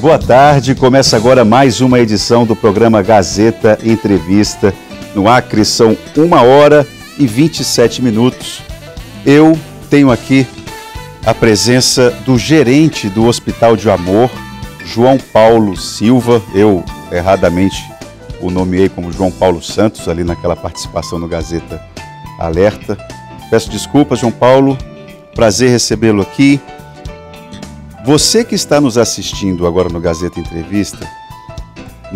Boa tarde, começa agora mais uma edição do programa Gazeta Entrevista. No Acre são uma hora e 27 minutos. Eu tenho aqui a presença do gerente do Hospital de Amor, João Paulo Silva. Eu erradamente o nomeei como João Paulo Santos ali naquela participação no Gazeta Alerta. Peço desculpas, João Paulo. Prazer recebê-lo aqui. Você que está nos assistindo agora no Gazeta Entrevista,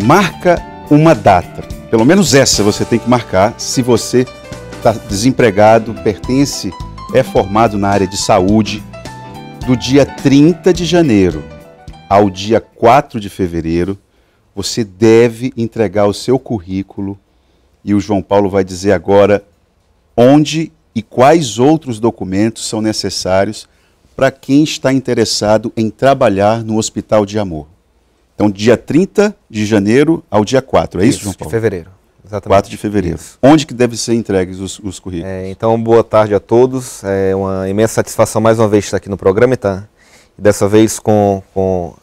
marca uma data. Pelo menos essa você tem que marcar se você está desempregado, pertence, é formado na área de saúde, do dia 30 de janeiro ao dia 4 de fevereiro, você deve entregar o seu currículo e o João Paulo vai dizer agora onde e quais outros documentos são necessários para quem está interessado em trabalhar no Hospital de Amor. Então, dia 30 de janeiro ao dia 4, é isso, isso João Paulo? de fevereiro. Exatamente. 4 de fevereiro. Isso. Onde que devem ser entregues os, os currículos? É, então, boa tarde a todos. É uma imensa satisfação mais uma vez estar aqui no programa, Itan. Tá? E dessa vez com, com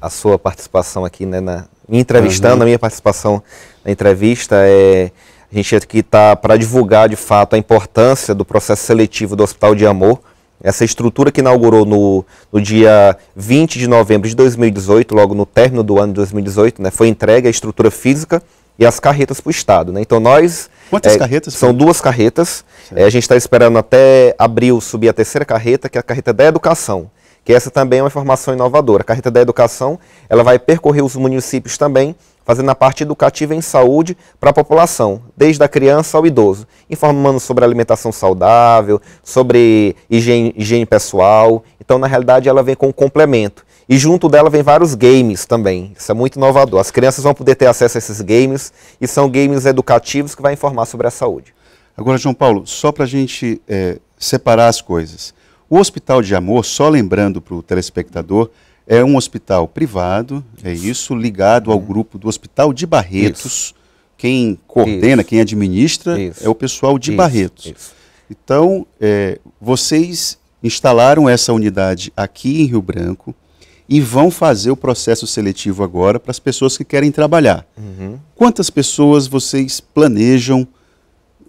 a sua participação aqui, né, na, me entrevistando, uhum. a minha participação na entrevista. É, a gente aqui está para divulgar, de fato, a importância do processo seletivo do Hospital de Amor, essa estrutura que inaugurou no, no, dia 20 de novembro de 2018, logo no término do ano de 2018, né, foi entregue a estrutura física e as carretas para o Estado. Né? Então nós... Quantas é, carretas? São duas carretas. É, a gente está esperando até abril subir a terceira carreta, que é a carreta da educação que essa também é uma informação inovadora. A carreta da educação ela vai percorrer os municípios também, fazendo a parte educativa em saúde para a população, desde a criança ao idoso, informando sobre alimentação saudável, sobre higiene, higiene pessoal. Então, na realidade, ela vem com um complemento. E junto dela vem vários games também. Isso é muito inovador. As crianças vão poder ter acesso a esses games e são games educativos que vai informar sobre a saúde. Agora, João Paulo, só para a gente é, separar as coisas. O Hospital de Amor, só lembrando para o telespectador, é um hospital privado, é isso, ligado ao uhum. grupo do Hospital de Barretos. Isso. Quem coordena, isso. quem administra isso. é o pessoal de Barretos. Então, é, vocês instalaram essa unidade aqui em Rio Branco e vão fazer o processo seletivo agora para as pessoas que querem trabalhar. Uhum. Quantas pessoas vocês planejam?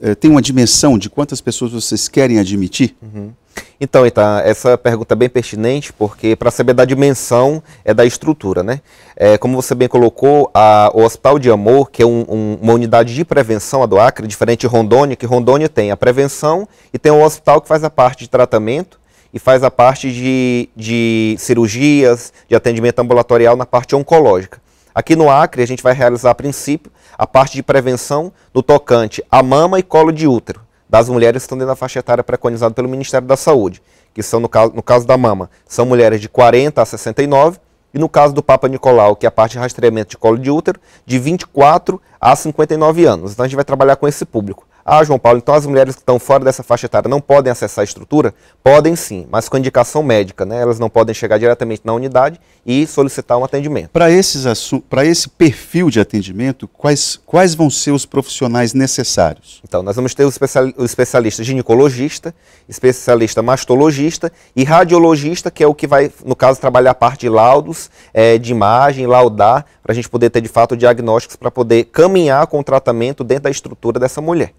é, tem uma dimensão de quantas pessoas vocês querem admitir? Uhum. Então, Ita, essa pergunta é bem pertinente, porque para saber da dimensão é da estrutura, né? É, como você bem colocou, a, o Hospital de Amor, que é um, um, uma unidade de prevenção a do Acre, é diferente de Rondônia, que Rondônia tem a prevenção e tem um hospital que faz a parte de tratamento e faz a parte de, de cirurgias, de atendimento ambulatorial na parte oncológica. Aqui no Acre, a gente vai realizar, a princípio, a parte de prevenção no tocante à mama e colo de útero das mulheres que estão dentro da faixa etária preconizada pelo Ministério da Saúde, que são, no caso, no caso da mama, são mulheres de 40 a 69, e no caso do Papa Nicolau, que é a parte de rastreamento de colo de útero, de 24 a 59 anos. Então a gente vai trabalhar com esse público. Ah, João Paulo, então as mulheres que estão fora dessa faixa etária não podem acessar a estrutura? Podem sim, mas com indicação médica, né? Elas não podem chegar diretamente na unidade e solicitar um atendimento. Para esse perfil de atendimento, quais, quais vão ser os profissionais necessários? Então, nós vamos ter os especialistas ginecologista, especialista mastologista e radiologista, que é o que vai, no caso, trabalhar a parte de laudos, é, de imagem, laudar, para a gente poder ter de fato diagnósticos para poder caminhar com o tratamento dentro da estrutura dessa mulher.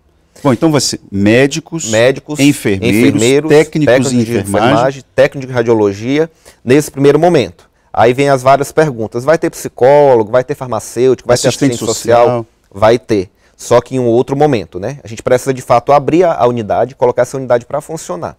Bom, então vai ser médicos, médicos enfermeiros, enfermeiros técnicos, técnicos, de enfermagem, enfermagem técnico de radiologia, nesse primeiro momento. Aí vem as várias perguntas. Vai ter psicólogo, vai ter farmacêutico, vai assistente ter assistente social, social, vai ter. Só que em um outro momento, né? A gente precisa de fato abrir a, a unidade, colocar essa unidade para funcionar.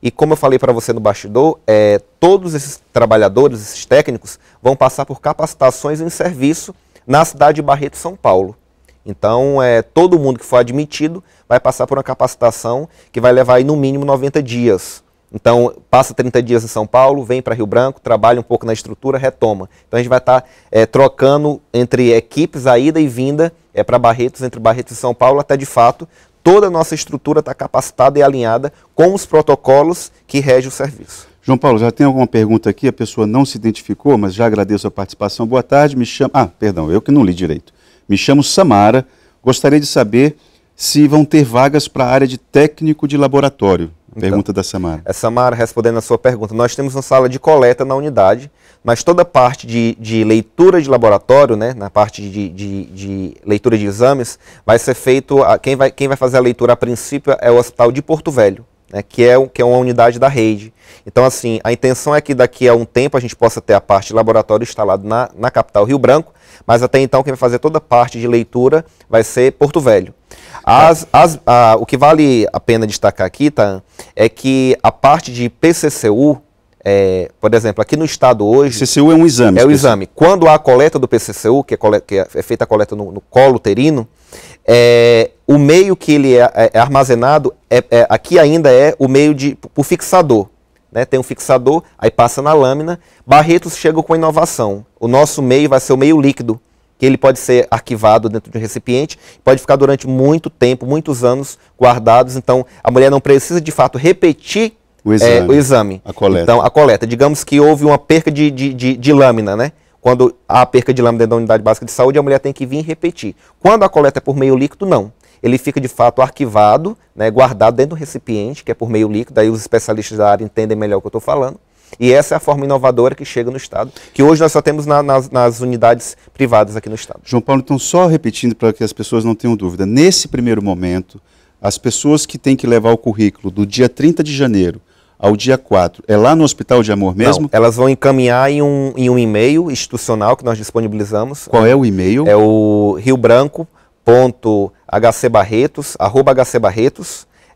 E como eu falei para você no bastidor, é, todos esses trabalhadores, esses técnicos, vão passar por capacitações em serviço na cidade de Barreto, São Paulo. Então, é, todo mundo que for admitido vai passar por uma capacitação que vai levar aí, no mínimo 90 dias. Então, passa 30 dias em São Paulo, vem para Rio Branco, trabalha um pouco na estrutura, retoma. Então, a gente vai estar tá, é, trocando entre equipes a ida e vinda é, para Barretos, entre Barretos e São Paulo, até de fato toda a nossa estrutura está capacitada e alinhada com os protocolos que regem o serviço. João Paulo, já tem alguma pergunta aqui? A pessoa não se identificou, mas já agradeço a participação. Boa tarde, me chama. Ah, perdão, eu que não li direito. Me chamo Samara, gostaria de saber se vão ter vagas para a área de técnico de laboratório. Então, pergunta da Samara. É, Samara, respondendo a sua pergunta, nós temos uma sala de coleta na unidade, mas toda a parte de, de leitura de laboratório, né, na parte de, de, de, leitura de exames, vai ser feito, a, quem, vai, quem vai fazer a leitura a princípio é o Hospital de Porto Velho né, que, é, que é uma unidade da rede. Então, assim, a intenção é que daqui a um tempo a gente possa ter a parte de laboratório instalado na, na capital Rio Branco, mas até então quem vai fazer toda a parte de leitura vai ser Porto Velho. As, as, a, o que vale a pena destacar aqui, tá, é que a parte de PCCU, é, por exemplo, aqui no estado hoje... PCCU é um exame. É o exame. Quando há a coleta do PCCU, que é, coleta, que é, é feita a coleta no, no colo uterino, é, o meio que ele é, é, é armazenado é, é, aqui ainda é o meio de o fixador. Né? Tem um fixador, aí passa na lâmina. Barretos chega com a inovação. O nosso meio vai ser o meio líquido, que ele pode ser arquivado dentro de um recipiente, pode ficar durante muito tempo, muitos anos guardados. Então, a mulher não precisa de fato repetir o exame. É, o exame. A coleta. Então, a coleta. Digamos que houve uma perca de, de, de, de lâmina, né? Quando há perca de lâmina da unidade básica de saúde, a mulher tem que vir e repetir. Quando a coleta é por meio líquido, não. Ele fica de fato arquivado, né, guardado dentro do recipiente, que é por meio líquido, aí os especialistas da área entendem melhor o que eu estou falando. E essa é a forma inovadora que chega no Estado, que hoje nós só temos na, nas, nas, unidades privadas aqui no Estado. João Paulo, então, só repetindo para que as pessoas não tenham dúvida: nesse primeiro momento, as pessoas que têm que levar o currículo do dia 30 de janeiro ao dia 4. É lá no Hospital de Amor mesmo? Não, elas vão encaminhar em um, em um e-mail institucional que nós disponibilizamos. Qual é o e-mail? É o riobranco.hcbarretos,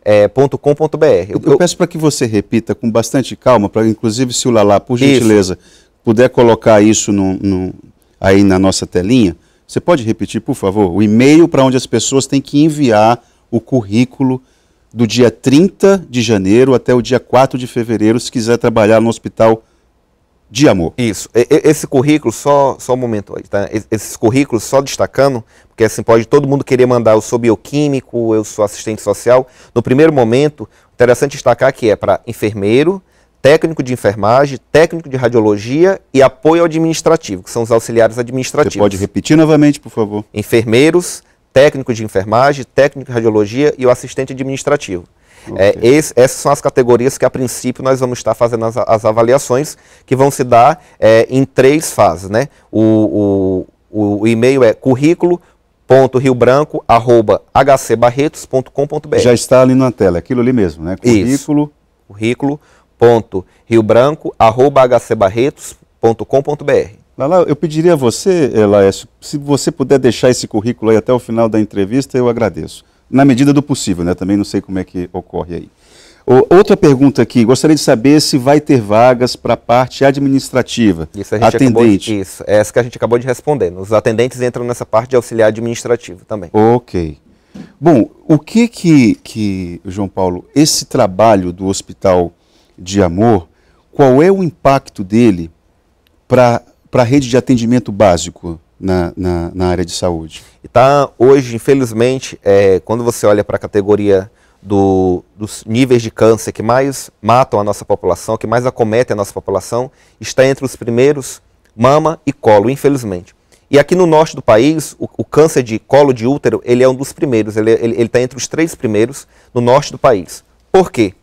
é, ponto ponto Eu, eu, eu peço para que você repita com bastante calma, para inclusive se o Lala, por gentileza, isso. puder colocar isso no, no, aí na nossa telinha, você pode repetir, por favor, o e-mail para onde as pessoas têm que enviar o currículo do dia 30 de janeiro até o dia 4 de fevereiro, se quiser trabalhar no hospital de amor. Isso. Esse currículo, só, só um momento, tá? esses currículos, só destacando, porque assim pode todo mundo querer mandar eu sou bioquímico, eu sou assistente social. No primeiro momento, interessante destacar que é para enfermeiro, técnico de enfermagem, técnico de radiologia e apoio administrativo, que são os auxiliares administrativos. Você pode repetir novamente, por favor? Enfermeiros, técnico de enfermagem, técnico de radiologia e o assistente administrativo. Okay. É, esse, essas são as categorias que, a princípio, nós vamos estar fazendo as, as avaliações, que vão se dar é, em três fases. Né? O, o, o e-mail é currículo .riobranco@hcbarretos.com.br. Já está ali na tela, aquilo ali mesmo, né? Currículo. Currículo ponto branco arroba hcbarretos.com.br Lala, eu pediria a você, eh, Laércio, se você puder deixar esse currículo aí até o final da entrevista, eu agradeço. Na medida do possível, né? Também não sei como é que ocorre aí. Outra pergunta aqui, gostaria de saber se vai ter vagas para a parte administrativa. Isso, a gente atendente. De, isso, é essa que a gente acabou de responder. Os atendentes entram nessa parte de auxiliar administrativo também. Ok. Bom, o que que, que João Paulo, esse trabalho do Hospital de Amor, qual é o impacto dele para para a rede de atendimento básico na, na, na área de saúde? Está hoje, infelizmente, é, quando você olha para a categoria do, dos níveis de câncer que mais matam a nossa população, que mais acometem a nossa população, está entre os primeiros mama e colo, infelizmente. E aqui no norte do país, o, o câncer de colo de útero, ele é um dos primeiros, ele é, está entre os três primeiros no norte do país. Por quê?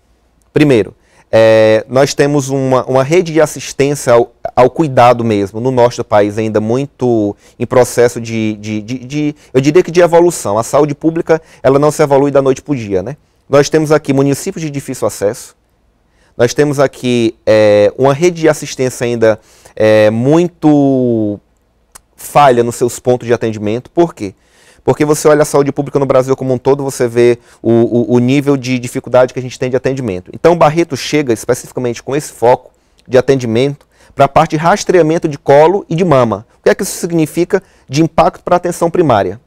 Primeiro, é, nós temos uma, uma rede de assistência ao, ao, cuidado mesmo, no norte do país ainda muito em processo de, de, de, de, eu diria que de evolução. A saúde pública, ela não se evolui da noite para o dia, né? Nós temos aqui municípios de difícil acesso, nós temos aqui é, uma rede de assistência ainda é, muito falha nos seus pontos de atendimento, por quê? Porque você olha a saúde pública no Brasil como um todo, você vê o, o, o nível de dificuldade que a gente tem de atendimento. Então, o Barreto chega especificamente com esse foco de atendimento para a parte de rastreamento de colo e de mama. O que é que isso significa de impacto para a atenção primária?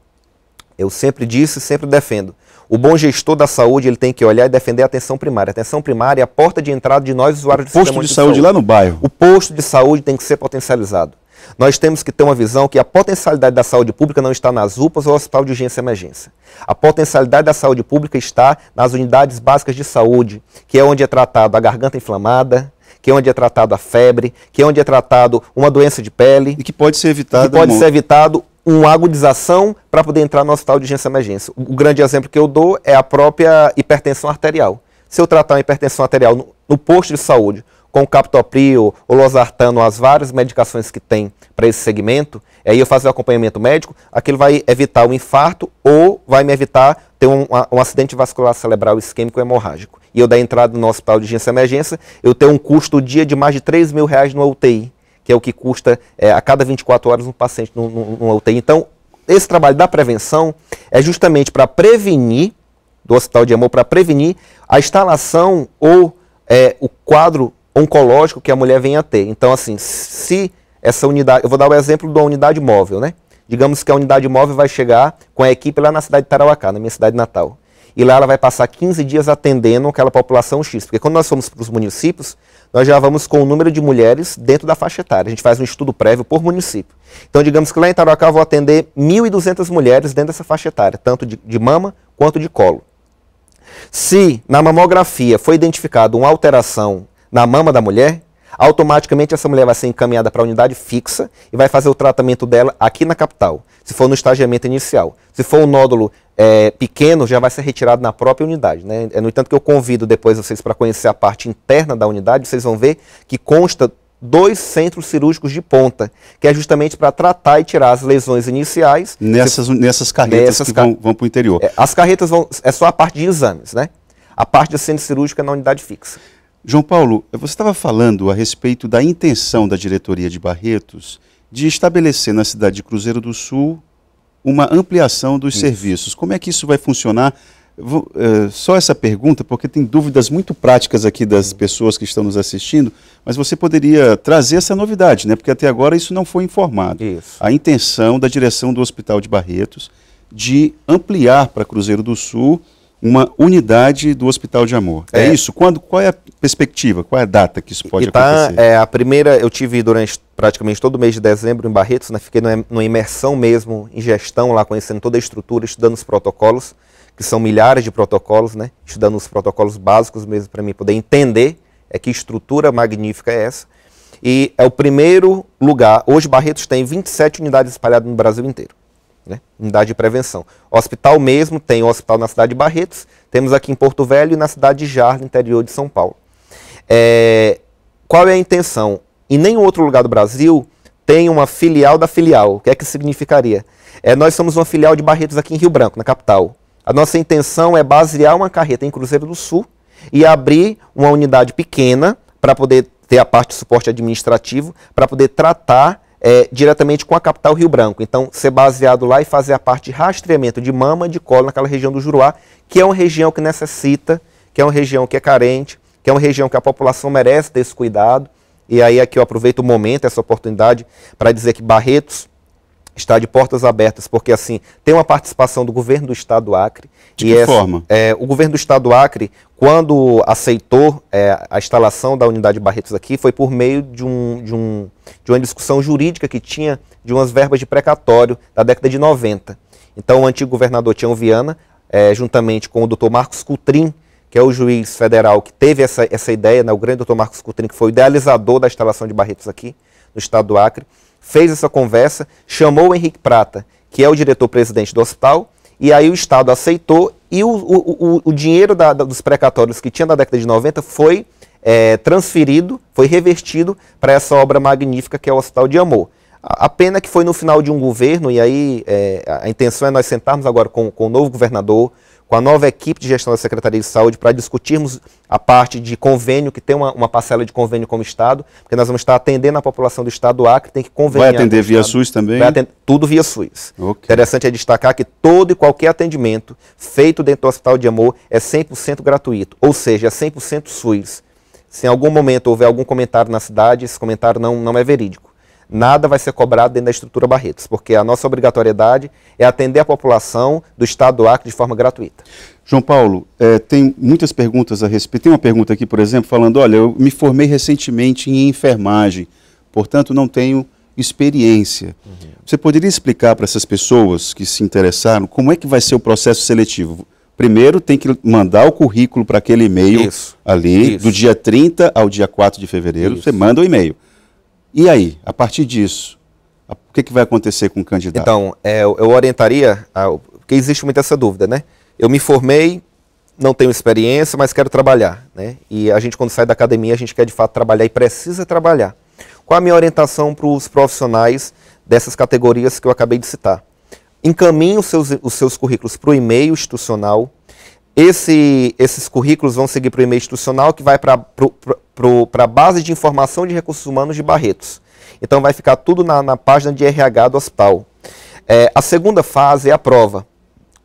Eu sempre disse, sempre defendo. O bom gestor da saúde ele tem que olhar e defender a atenção primária. A atenção primária é a porta de entrada de nós usuários o do posto sistema de, de saúde lá no bairro. O posto de saúde tem que ser potencializado. Nós temos que ter uma visão que a potencialidade da saúde pública não está nas UPAs ou hospital de urgência e emergência. A potencialidade da saúde pública está nas unidades básicas de saúde, que é onde é tratado a garganta inflamada, que é onde é tratado a febre, que é onde é tratado uma doença de pele. E que pode ser evitado. Que pode ser evitado uma agudização para poder entrar no hospital de urgência e emergência. O grande exemplo que eu dou é a própria hipertensão arterial. Se eu tratar uma hipertensão arterial no, no posto de saúde, com o captopril, o losartano, as várias medicações que tem para esse segmento, aí é eu fazer o acompanhamento médico, aquilo vai evitar o infarto ou vai me evitar ter um, um acidente vascular cerebral isquêmico hemorrágico. E eu dar entrada no hospital de urgência e emergência, eu tenho um custo dia de mais de 3 mil reais no UTI, que é o que custa é, a cada 24 horas um paciente no UTI. Então, esse trabalho da prevenção é justamente para prevenir, do hospital de amor, para prevenir a instalação ou é, o quadro oncológico que a mulher vem a ter. Então, assim, se essa unidade. Eu vou dar o exemplo da unidade móvel, né? Digamos que a unidade móvel vai chegar com a equipe lá na cidade de Tarauacá, na minha cidade natal. E lá ela vai passar 15 dias atendendo aquela população X. Porque quando nós fomos para os municípios, nós já vamos com o número de mulheres dentro da faixa etária. A gente faz um estudo prévio por município. Então, digamos que lá em Tarauacá eu vou atender 1.200 mulheres dentro dessa faixa etária, tanto de, de mama quanto de colo. Se na mamografia foi identificada uma alteração na mama da mulher, automaticamente essa mulher vai ser encaminhada para a unidade fixa e vai fazer o tratamento dela aqui na capital, se for no estagiamento inicial. Se for um nódulo é, pequeno, já vai ser retirado na própria unidade. Né? É, no entanto, que eu convido depois vocês para conhecer a parte interna da unidade, vocês vão ver que consta dois centros cirúrgicos de ponta, que é justamente para tratar e tirar as lesões iniciais. Nessas, se, nessas carretas nessas que car vão, vão para o interior. É, as carretas vão, é só a parte de exames, né? A parte de centro cirúrgico é na unidade fixa. João Paulo, você estava falando a respeito da intenção da diretoria de Barretos de estabelecer na cidade de Cruzeiro do Sul uma ampliação dos isso. serviços. Como é que isso vai funcionar? Vou, uh, só essa pergunta, porque tem dúvidas muito práticas aqui das uhum. pessoas que estão nos assistindo, mas você poderia trazer essa novidade, né? Porque até agora isso não foi informado. Isso. A intenção da direção do Hospital de Barretos de ampliar para Cruzeiro do Sul uma unidade do Hospital de Amor. É, é isso? Quando, qual é a perspectiva? Qual é a data que isso pode e tá, acontecer? É, a primeira, eu tive durante praticamente todo o mês de dezembro em Barretos, né, fiquei numa, numa imersão mesmo, em gestão, lá conhecendo toda a estrutura, estudando os protocolos, que são milhares de protocolos, né, estudando os protocolos básicos mesmo para mim poder entender é que estrutura magnífica é essa. E é o primeiro lugar, hoje Barretos tem 27 unidades espalhadas no Brasil inteiro né? unidade de prevenção. Hospital mesmo, tem o hospital na cidade de Barretos, temos aqui em Porto Velho e na cidade de Jardim, interior de São Paulo. É, qual é a intenção? Em nenhum outro lugar do Brasil tem uma filial da filial. O que é que significaria? É, nós somos uma filial de Barretos aqui em Rio Branco, na capital. A nossa intenção é basear uma carreta em Cruzeiro do Sul e abrir uma unidade pequena para poder ter a parte de suporte administrativo, para poder tratar é, diretamente com a capital Rio Branco. Então, ser baseado lá e fazer a parte de rastreamento de mama, de colo naquela região do Juruá, que é uma região que necessita, que é uma região que é carente, que é uma região que a população merece ter esse cuidado. E aí aqui eu aproveito o momento, essa oportunidade, para dizer que Barretos está de portas abertas, porque assim tem uma participação do governo do Estado do Acre. De que essa, é, forma? É, o governo do Estado do Acre, quando aceitou é, a instalação da unidade Barretos aqui, foi por meio de, um, de, um, de uma discussão jurídica que tinha de umas verbas de precatório da década de 90. Então, o antigo governador Tião Viana, é, juntamente com o doutor Marcos Coutrin, que é o juiz federal que teve essa, essa ideia, né, o grande doutor Marcos Coutrin, que foi o idealizador da instalação de Barretos aqui, no estado do Acre, fez essa conversa, chamou o Henrique Prata, que é o diretor-presidente do hospital, e aí o Estado aceitou e o, o, o, o dinheiro da, da, dos precatórios que tinha na década de 90 foi é, transferido, foi revertido para essa obra magnífica que é o Hospital de Amor. A, pena que foi no final de um governo, e aí é, a intenção é nós sentarmos agora com, com o novo governador, com a nova equipe de gestão da Secretaria de Saúde para discutirmos a parte de convênio, que tem uma, uma, parcela de convênio como Estado, porque nós vamos estar atendendo a população do Estado do Acre, tem que conveniar. Vai atender via SUS também? Vai Atender, tudo via SUS. Okay. Interessante é destacar que todo e qualquer atendimento feito dentro do Hospital de Amor é 100% gratuito, ou seja, é 100% SUS. Se em algum momento houver algum comentário na cidade, esse comentário não, não é verídico nada vai ser cobrado dentro da estrutura Barretos, porque a nossa obrigatoriedade é atender a população do estado do Acre de forma gratuita. João Paulo, é, tem muitas perguntas a respeito. Tem uma pergunta aqui, por exemplo, falando: olha, eu me formei recentemente em enfermagem, portanto não tenho experiência. Uhum. Você poderia explicar para essas pessoas que se interessaram como é que vai ser o processo seletivo? Primeiro tem que mandar o currículo para aquele e-mail Isso. ali, Isso. do dia 30 ao dia 4 de fevereiro, Isso. você manda o e-mail. E aí, a partir disso, o que, que vai acontecer com o candidato? Então, é, eu orientaria, a, porque existe muito essa dúvida, né? Eu me formei, não tenho experiência, mas quero trabalhar, né? E a gente, quando sai da academia, a gente quer de fato trabalhar e precisa trabalhar. Qual a minha orientação para os profissionais dessas categorias que eu acabei de citar? Encaminhe os seus, os seus currículos para o e-mail institucional, esse, esses currículos vão seguir para o e-mail institucional, que vai para a base de informação de recursos humanos de Barretos. Então vai ficar tudo na, na página de RH do hospital. É, a segunda fase é a prova.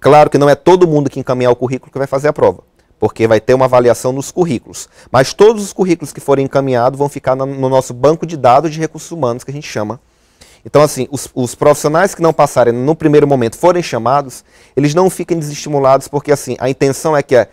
Claro que não é todo mundo que encaminhar o currículo que vai fazer a prova, porque vai ter uma avaliação nos currículos. Mas todos os currículos que forem encaminhados vão ficar no nosso banco de dados de recursos humanos, que a gente chama, então, assim, os, os, profissionais que não passarem no primeiro momento forem chamados, eles não fiquem desestimulados, porque assim, a intenção é que é,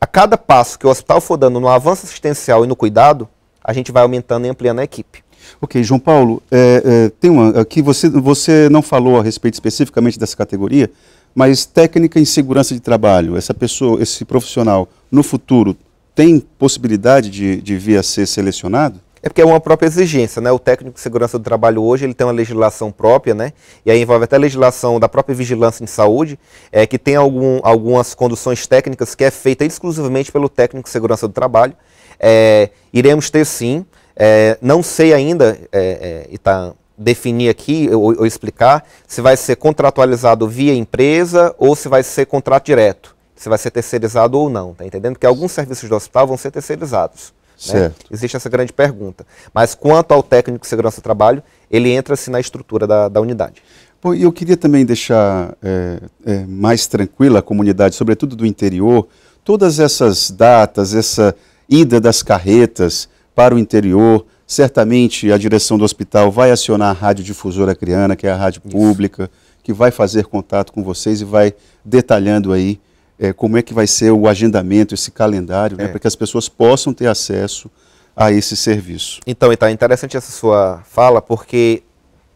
a, cada passo que o hospital for dando no avanço assistencial e no cuidado, a gente vai aumentando e ampliando a equipe. Ok, João Paulo, é, é, tem uma aqui você, você não falou a respeito especificamente dessa categoria, mas técnica em segurança de trabalho, essa pessoa, esse profissional, no futuro tem possibilidade de, de vir a ser selecionado? É porque é uma própria exigência, né? O técnico de segurança do trabalho hoje ele tem uma legislação própria, né? E aí envolve até a legislação da própria vigilância em saúde, é, que tem algum, algumas conduções técnicas que é feita exclusivamente pelo técnico de segurança do trabalho. É, iremos ter sim, é, não sei ainda, é, é e tá definir aqui ou, ou explicar se vai ser contratualizado via empresa ou se vai ser contrato direto, se vai ser terceirizado ou não, tá entendendo? Porque alguns serviços do hospital vão ser terceirizados. Né? Existe essa grande pergunta. Mas quanto ao técnico de segurança do trabalho, ele entra-se na estrutura da, da unidade. Bom, e eu queria também deixar é, é, mais tranquila a comunidade, sobretudo do interior, todas essas datas, essa ida das carretas para o interior. Certamente a direção do hospital vai acionar a Rádio Difusora Criana, que é a rádio Isso. pública, que vai fazer contato com vocês e vai detalhando aí é, como é que vai ser o agendamento, esse calendário, né, é. para que as pessoas possam ter acesso a esse serviço. Então, está é interessante essa sua fala, porque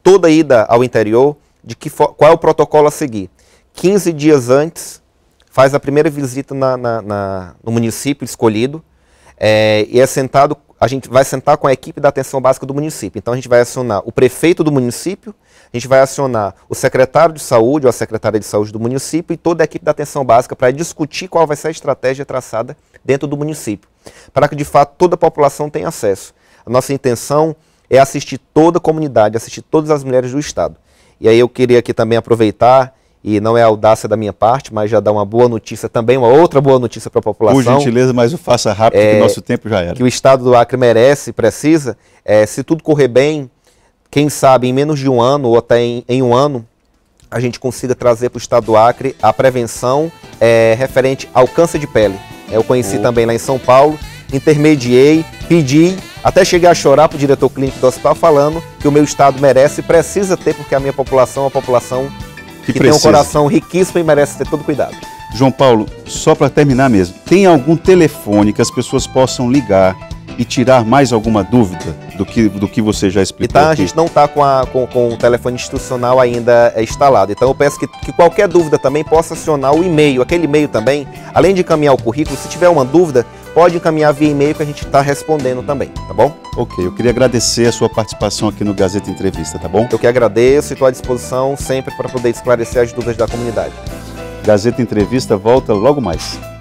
toda ida ao interior, de que qual é o protocolo a seguir? 15 dias antes, faz a primeira visita na, na, na no município escolhido, é, e é sentado, a gente vai sentar com a equipe da atenção básica do município. Então a gente vai acionar o prefeito do município, a gente vai acionar o secretário de saúde ou a secretária de saúde do município e toda a equipe da atenção básica para discutir qual vai ser a estratégia traçada dentro do município, para que de fato toda a população tenha acesso. A nossa intenção é assistir toda a comunidade, assistir todas as mulheres do Estado. E aí eu queria aqui também aproveitar e não é audácia da minha parte, mas já dá uma boa notícia também, uma outra boa notícia para a população. Por gentileza, mas o faça rápido, é, que o nosso tempo já era. Que o Estado do Acre merece, precisa. É, se tudo correr bem, quem sabe em menos de um ano ou até em, em um ano a gente consiga trazer para o estado do Acre a prevenção é, referente ao câncer de pele. É, eu conheci uhum. também lá em São Paulo, intermediei, pedi, até cheguei a chorar para o diretor clínico do hospital falando que o meu estado merece e precisa ter, porque a minha população é uma população que, que tem um coração riquíssimo e merece ter todo cuidado. João Paulo, só para terminar mesmo, tem algum telefone que as pessoas possam ligar e tirar mais alguma dúvida do que, do que você já explicou. Então aqui. a gente não está com, com, com, o telefone institucional ainda é, instalado. Então eu peço que, que qualquer dúvida também possa acionar o e-mail. Aquele e-mail também, além de encaminhar o currículo, se tiver uma dúvida, pode encaminhar via e-mail que a gente está respondendo também, tá bom? Ok, eu queria agradecer a sua participação aqui no Gazeta Entrevista, tá bom? Eu que agradeço e estou à disposição sempre para poder esclarecer as dúvidas da comunidade. Gazeta Entrevista volta logo mais.